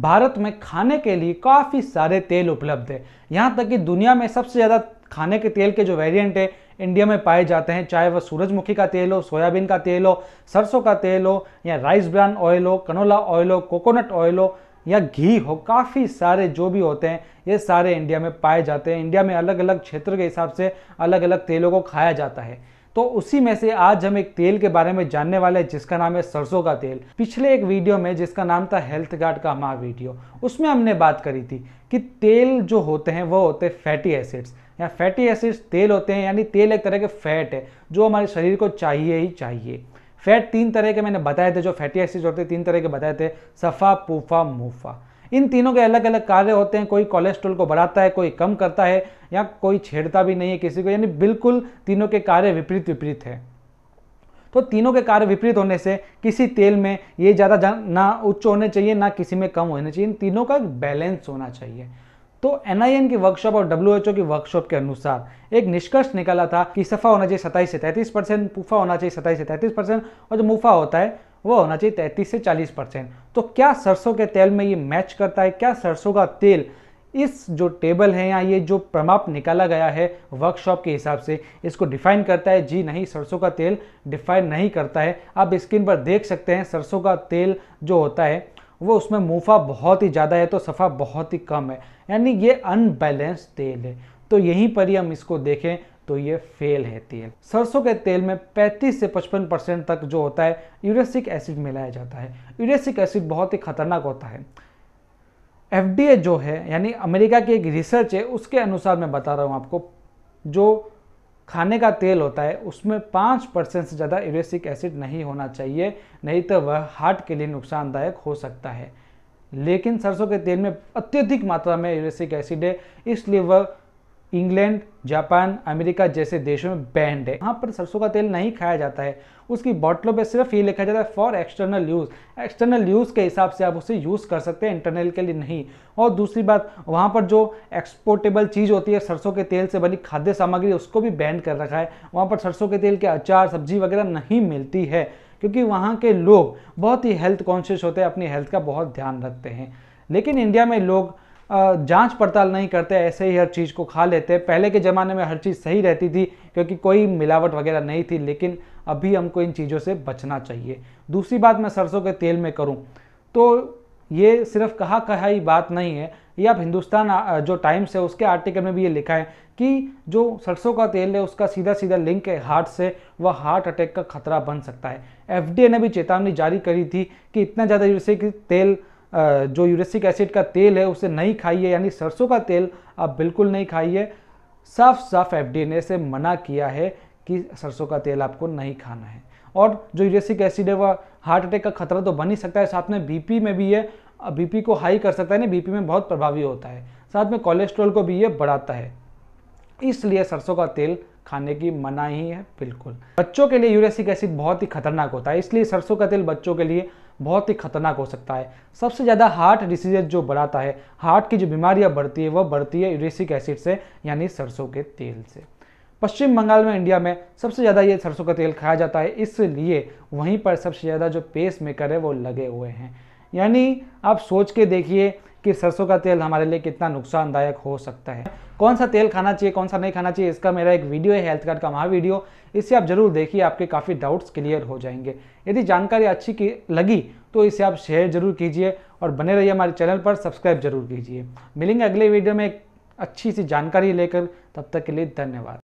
भारत में खाने के लिए काफ़ी सारे तेल उपलब्ध है यहाँ तक कि दुनिया में सबसे ज़्यादा खाने के तेल के जो वेरिएंट है इंडिया में पाए जाते हैं चाहे वह सूरजमुखी का तेल हो सोयाबीन का तेल हो सरसों का तेल हो या राइस ब्रांड ऑयल हो कनोला ऑयल हो कोकोनट ऑयल हो या घी हो काफ़ी सारे जो भी होते हैं ये सारे इंडिया में पाए जाते हैं इंडिया में अलग अलग क्षेत्र के हिसाब से अलग अलग तेलों को खाया जाता है तो उसी में से आज हम एक तेल के बारे में जानने वाले हैं जिसका नाम है सरसों का तेल पिछले एक वीडियो में जिसका नाम था हेल्थ गार्ड का हमारा वीडियो उसमें हमने बात करी थी कि तेल जो होते हैं वो होते हैं फैटी एसिड्स या फैटी एसिड्स तेल होते हैं यानी तेल एक तरह के फैट है जो हमारे शरीर को चाहिए ही चाहिए फैट तीन तरह के मैंने बताए थे जो फैटी एसिड्स होते हैं तीन तरह के बताए थे सफ़ा पूफा मूफा इन तीनों के अलग अलग कार्य होते हैं कोई कोलेस्ट्रोल को बढ़ाता है कोई कम करता है या कोई छेड़ता भी नहीं है किसी को यानी बिल्कुल तीनों के कार्य विपरीत विपरीत है तो तीनों के कार्य विपरीत होने से किसी तेल में ये ज़्यादा ना उच्च होने चाहिए ना किसी में कम होने चाहिए इन तीनों का बैलेंस होना चाहिए तो एन की वर्कशॉप और डब्ल्यू की वर्कशॉप के अनुसार एक निष्कर्ष निकाला था कि सफ़ा होना चाहिए सत्ताईस से तैंतीस परसेंट पुफा होना चाहिए सत्ताईस से तैंतीस परसेंट और जो मुफा होता है वो होना चाहिए तैंतीस से चालीस परसेंट तो क्या सरसों के तेल में ये मैच करता है क्या सरसों का तेल इस जो टेबल है या ये जो प्रमाप निकाला गया है वर्कशॉप के हिसाब से इसको डिफाइन करता है जी नहीं सरसों का तेल डिफाइन नहीं करता है आप स्क्रीन पर देख सकते हैं सरसों का तेल जो होता है वो उसमें मुफा बहुत ही ज़्यादा है तो सफ़ा बहुत ही कम है यानी ये अनबैलेंस तेल है तो यहीं पर ही हम इसको देखें तो ये फेल है तेल सरसों के तेल में 35 से 55 परसेंट तक जो होता है यूरेसिक एसिड मिलाया जाता है यूरेसिक एसिड बहुत ही खतरनाक होता है एफ जो है यानी अमेरिका की एक रिसर्च है उसके अनुसार मैं बता रहा हूँ आपको जो खाने का तेल होता है उसमें पाँच परसेंट से ज़्यादा यूरेसिक एसिड नहीं होना चाहिए नहीं तो वह हार्ट के लिए नुकसानदायक हो सकता है लेकिन सरसों के तेल में अत्यधिक मात्रा में यूरेसिक एसिड है इसलिए वह इंग्लैंड जापान अमेरिका जैसे देशों में बैंड है यहाँ पर सरसों का तेल नहीं खाया जाता है उसकी बॉटलों पे सिर्फ ये लिखा जाता है for external use external use के हिसाब से आप उसे यूज़ कर सकते हैं इंटरनल के लिए नहीं और दूसरी बात वहाँ पर जो एक्सपोर्टेबल चीज़ होती है सरसों के तेल से बनी खाद्य सामग्री उसको भी बैंड कर रखा है वहाँ पर सरसों के तेल के अचार सब्जी वगैरह नहीं मिलती है क्योंकि वहाँ के लोग बहुत ही हेल्थ कॉन्शियस होते हैं अपनी हेल्थ का बहुत ध्यान रखते हैं लेकिन इंडिया में लोग जांच पड़ताल नहीं करते ऐसे ही हर चीज़ को खा लेते पहले के ज़माने में हर चीज़ सही रहती थी क्योंकि कोई मिलावट वगैरह नहीं थी लेकिन अभी हमको इन चीज़ों से बचना चाहिए दूसरी बात मैं सरसों के तेल में करूँ तो ये सिर्फ कहा कहा ही बात नहीं है ये आप हिंदुस्तान जो टाइम्स है उसके आर्टिकल में भी ये लिखा है कि जो सरसों का तेल है उसका सीधा सीधा लिंक है हार्ट से वह हार्ट अटैक का खतरा बन सकता है एफडीए ने भी चेतावनी जारी करी थी कि इतना ज़्यादा जैसे कि तेल जो यूरेसिक एसिड का तेल है उसे नहीं खाइए यानी सरसों का तेल आप बिल्कुल नहीं खाइए साफ साफ एफ ने से मना किया है कि सरसों का तेल आपको नहीं खाना है और जो यूरेसिक एसिड है वह हार्ट अटैक का खतरा तो बन ही सकता है साथ में बीपी में भी ये बीपी को हाई कर सकता है ना बीपी में बहुत प्रभावी होता है साथ में कोलेस्ट्रॉल को भी ये बढ़ाता है इसलिए सरसों का तेल खाने की मनाही है बिल्कुल बच्चों के लिए यूरेसिक एसिड बहुत ही खतरनाक होता है इसलिए सरसों का तेल बच्चों के लिए बहुत ही खतरनाक हो सकता है सबसे ज़्यादा हार्ट डिसीजेज जो बढ़ाता है हार्ट की जो बीमारियाँ बढ़ती है वह बढ़ती है यूरेसिक एसिड से यानी सरसों के तेल से पश्चिम बंगाल में इंडिया में सबसे ज़्यादा ये सरसों का तेल खाया जाता है इसलिए वहीं पर सबसे ज़्यादा जो पेस मेकर है वो लगे हुए हैं यानी आप सोच के देखिए कि सरसों का तेल हमारे लिए कितना नुकसानदायक हो सकता है कौन सा तेल खाना चाहिए कौन सा नहीं खाना चाहिए इसका मेरा एक वीडियो है हेल्थ कार्ड का वहाँ वीडियो इससे आप जरूर देखिए आपके काफ़ी डाउट्स क्लियर हो जाएंगे यदि जानकारी अच्छी की लगी तो इसे आप शेयर जरूर कीजिए और बने रहिए हमारे चैनल पर सब्सक्राइब जरूर कीजिए मिलेंगे अगले वीडियो में एक अच्छी सी जानकारी लेकर तब तक के लिए धन्यवाद